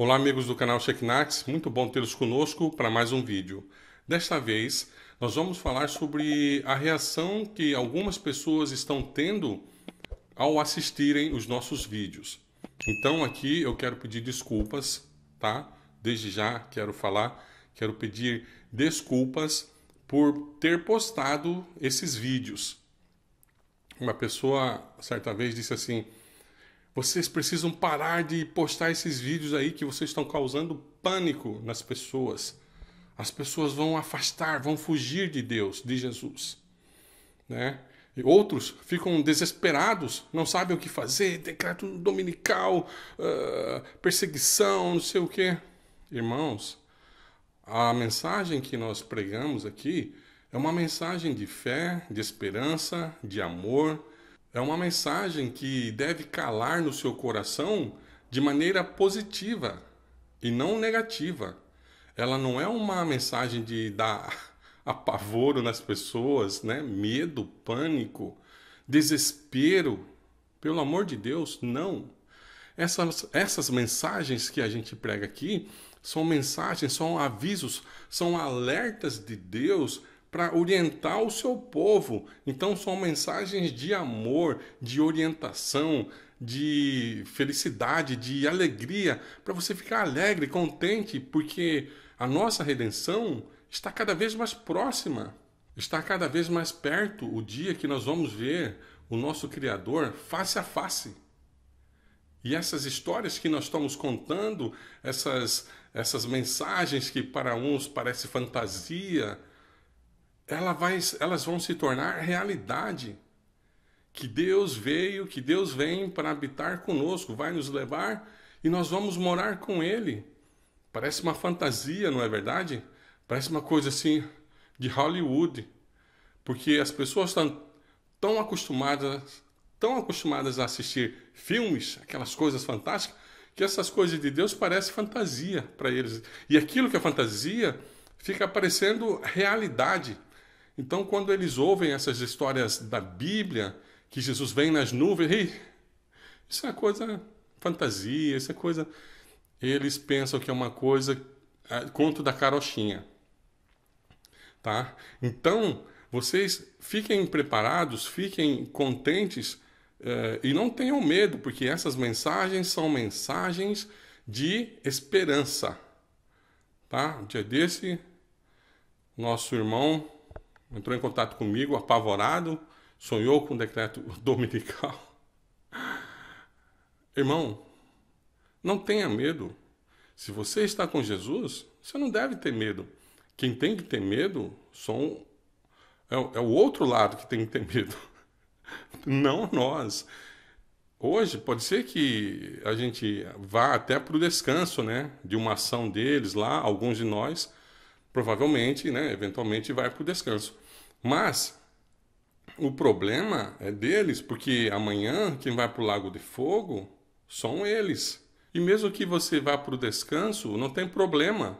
Olá amigos do canal Checknax, muito bom tê-los conosco para mais um vídeo. Desta vez, nós vamos falar sobre a reação que algumas pessoas estão tendo ao assistirem os nossos vídeos. Então aqui eu quero pedir desculpas, tá? Desde já quero falar, quero pedir desculpas por ter postado esses vídeos. Uma pessoa certa vez disse assim: vocês precisam parar de postar esses vídeos aí que vocês estão causando pânico nas pessoas. As pessoas vão afastar, vão fugir de Deus, de Jesus. Né? E outros ficam desesperados, não sabem o que fazer, decreto dominical, uh, perseguição, não sei o quê. Irmãos, a mensagem que nós pregamos aqui é uma mensagem de fé, de esperança, de amor, é uma mensagem que deve calar no seu coração de maneira positiva e não negativa. Ela não é uma mensagem de dar apavoro nas pessoas, né? Medo, pânico, desespero. Pelo amor de Deus, não. Essas, essas mensagens que a gente prega aqui são mensagens, são avisos, são alertas de Deus para orientar o seu povo. Então são mensagens de amor, de orientação, de felicidade, de alegria, para você ficar alegre, contente, porque a nossa redenção está cada vez mais próxima, está cada vez mais perto o dia que nós vamos ver o nosso Criador face a face. E essas histórias que nós estamos contando, essas, essas mensagens que para uns parece fantasia, ela vai, elas vão se tornar realidade. Que Deus veio, que Deus vem para habitar conosco, vai nos levar e nós vamos morar com Ele. Parece uma fantasia, não é verdade? Parece uma coisa assim de Hollywood, porque as pessoas estão tão acostumadas, tão acostumadas a assistir filmes, aquelas coisas fantásticas, que essas coisas de Deus parecem fantasia para eles. E aquilo que é fantasia fica parecendo realidade. Então, quando eles ouvem essas histórias da Bíblia, que Jesus vem nas nuvens, ei, isso é coisa fantasia, isso é coisa. Eles pensam que é uma coisa, é, conto da carochinha. Tá? Então, vocês fiquem preparados, fiquem contentes é, e não tenham medo, porque essas mensagens são mensagens de esperança. Tá? Um dia desse, nosso irmão entrou em contato comigo, apavorado, sonhou com o decreto dominical. Irmão, não tenha medo. Se você está com Jesus, você não deve ter medo. Quem tem que ter medo são, é, é o outro lado que tem que ter medo, não nós. Hoje pode ser que a gente vá até para o descanso, né, de uma ação deles lá, alguns de nós, provavelmente, né, eventualmente vai para o descanso. Mas o problema é deles, porque amanhã quem vai para o Lago de Fogo são eles. E mesmo que você vá para o descanso, não tem problema.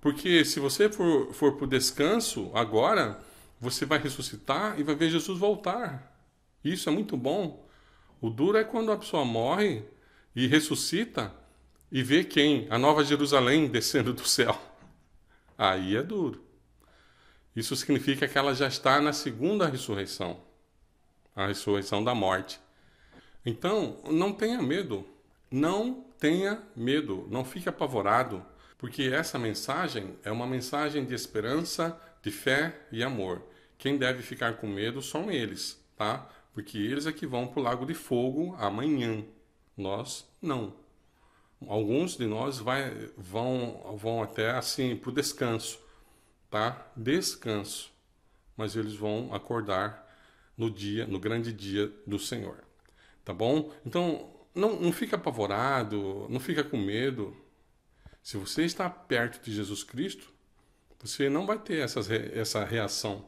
Porque se você for, for para o descanso agora, você vai ressuscitar e vai ver Jesus voltar. Isso é muito bom. O duro é quando a pessoa morre e ressuscita e vê quem? A Nova Jerusalém descendo do céu. Aí é duro. Isso significa que ela já está na segunda ressurreição, a ressurreição da morte. Então, não tenha medo, não tenha medo, não fique apavorado, porque essa mensagem é uma mensagem de esperança, de fé e amor. Quem deve ficar com medo são eles, tá? Porque eles é que vão para o lago de fogo amanhã. Nós não. Alguns de nós vai, vão, vão até assim para o descanso, tá descanso, mas eles vão acordar no dia, no grande dia do Senhor. Tá bom? Então, não, não fica apavorado, não fica com medo. Se você está perto de Jesus Cristo, você não vai ter essa essa reação.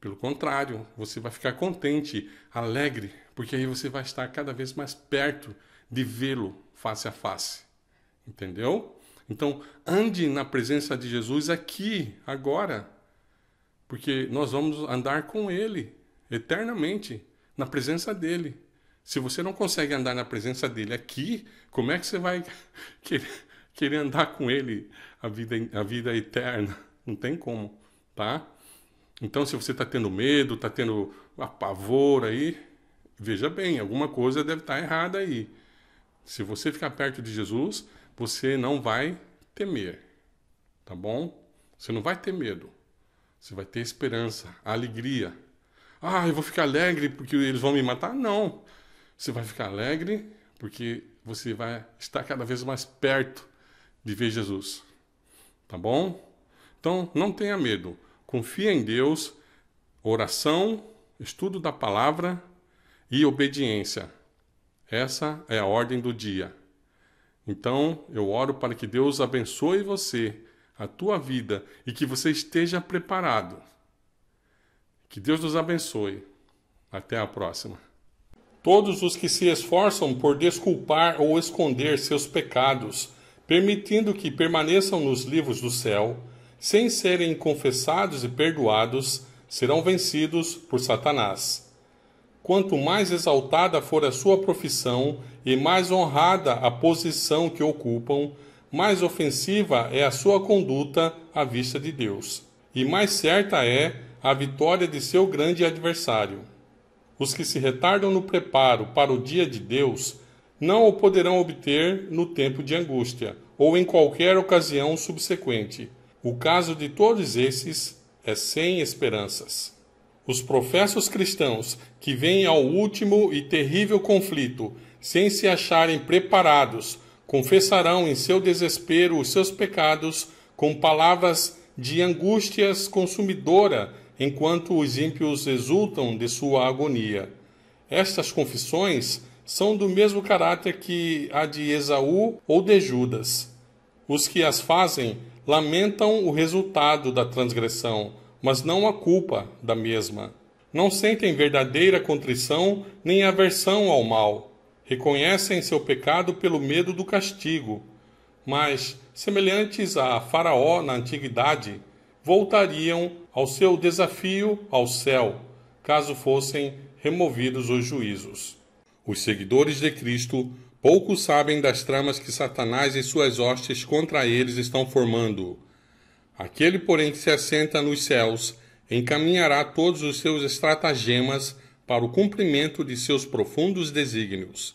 Pelo contrário, você vai ficar contente, alegre, porque aí você vai estar cada vez mais perto de vê-lo face a face. Entendeu? Então, ande na presença de Jesus aqui, agora, porque nós vamos andar com Ele eternamente, na presença dEle. Se você não consegue andar na presença dEle aqui, como é que você vai querer, querer andar com Ele a vida, a vida eterna? Não tem como, tá? Então, se você está tendo medo, está tendo apavor aí, veja bem, alguma coisa deve estar tá errada aí. Se você ficar perto de Jesus, você não vai temer, tá bom? Você não vai ter medo. Você vai ter esperança, alegria. Ah, eu vou ficar alegre porque eles vão me matar? Não. Você vai ficar alegre porque você vai estar cada vez mais perto de ver Jesus. Tá bom? Então, não tenha medo. Confia em Deus, oração, estudo da palavra e obediência. Essa é a ordem do dia. Então, eu oro para que Deus abençoe você, a tua vida e que você esteja preparado. Que Deus nos abençoe. Até a próxima. Todos os que se esforçam por desculpar ou esconder seus pecados, permitindo que permaneçam nos livros do céu, sem serem confessados e perdoados, serão vencidos por Satanás. Quanto mais exaltada for a sua profissão e mais honrada a posição que ocupam, mais ofensiva é a sua conduta à vista de Deus, e mais certa é a vitória de seu grande adversário. Os que se retardam no preparo para o dia de Deus não o poderão obter no tempo de angústia ou em qualquer ocasião subsequente. O caso de todos esses é sem esperanças. Os professos cristãos que vêm ao último e terrível conflito, sem se acharem preparados, confessarão em seu desespero os seus pecados com palavras de angústias consumidora, enquanto os ímpios exultam de sua agonia. Estas confissões são do mesmo caráter que a de Esaú ou de Judas. Os que as fazem lamentam o resultado da transgressão mas não a culpa da mesma. Não sentem verdadeira contrição nem aversão ao mal. Reconhecem seu pecado pelo medo do castigo. Mas, semelhantes a Faraó na antiguidade, voltariam ao seu desafio ao céu, caso fossem removidos os juízos. Os seguidores de Cristo pouco sabem das tramas que Satanás e suas hostes contra eles estão formando. Aquele, porém, que se assenta nos céus, encaminhará todos os seus estratagemas para o cumprimento de seus profundos desígnios.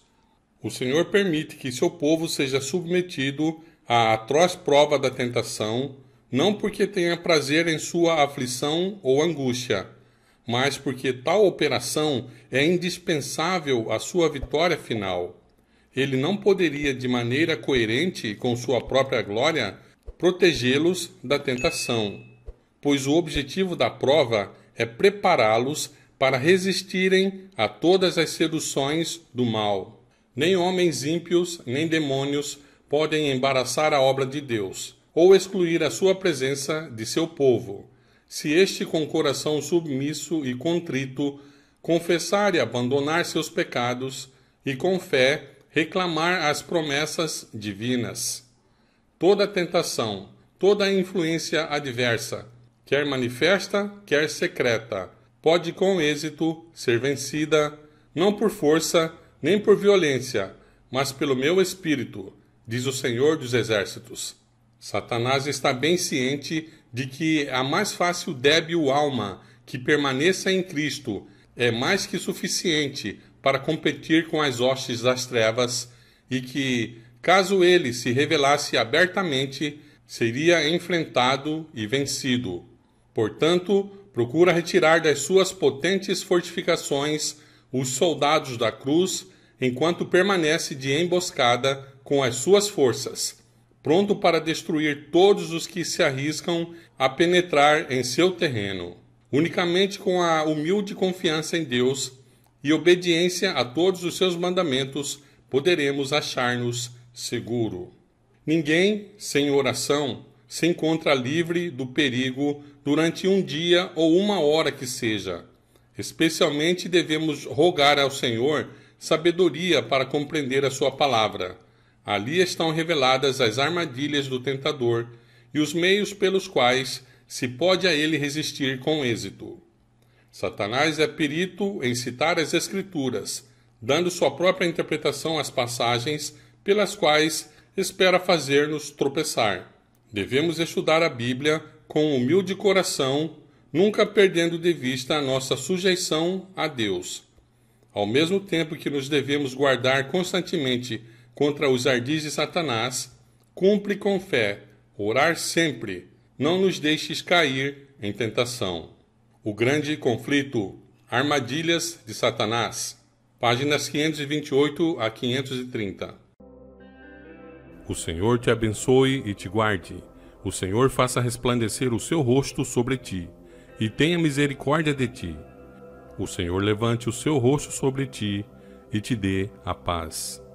O Senhor permite que seu povo seja submetido à atroz prova da tentação, não porque tenha prazer em sua aflição ou angústia, mas porque tal operação é indispensável à sua vitória final. Ele não poderia, de maneira coerente com sua própria glória, protegê-los da tentação, pois o objetivo da prova é prepará-los para resistirem a todas as seduções do mal. Nem homens ímpios, nem demônios podem embaraçar a obra de Deus ou excluir a sua presença de seu povo. Se este, com coração submisso e contrito, confessar e abandonar seus pecados e, com fé, reclamar as promessas divinas toda tentação, toda influência adversa, quer manifesta, quer secreta, pode com êxito ser vencida, não por força, nem por violência, mas pelo meu espírito, diz o Senhor dos Exércitos. Satanás está bem ciente de que a mais fácil débil alma que permaneça em Cristo é mais que suficiente para competir com as hostes das trevas e que Caso ele se revelasse abertamente, seria enfrentado e vencido. Portanto, procura retirar das suas potentes fortificações os soldados da cruz enquanto permanece de emboscada com as suas forças, pronto para destruir todos os que se arriscam a penetrar em seu terreno. Unicamente com a humilde confiança em Deus e obediência a todos os seus mandamentos poderemos achar-nos seguro. Ninguém, sem oração, se encontra livre do perigo durante um dia ou uma hora que seja. Especialmente devemos rogar ao Senhor sabedoria para compreender a Sua palavra. Ali estão reveladas as armadilhas do tentador e os meios pelos quais se pode a ele resistir com êxito. Satanás é perito em citar as Escrituras, dando sua própria interpretação às passagens pelas quais espera fazer-nos tropeçar. Devemos estudar a Bíblia com humilde coração, nunca perdendo de vista a nossa sujeição a Deus. Ao mesmo tempo que nos devemos guardar constantemente contra os ardis de Satanás, cumpre com fé, orar sempre, não nos deixes cair em tentação. O grande conflito, armadilhas de Satanás, páginas 528 a 530. O Senhor te abençoe e te guarde. O Senhor faça resplandecer o seu rosto sobre ti e tenha misericórdia de ti. O Senhor levante o seu rosto sobre ti e te dê a paz.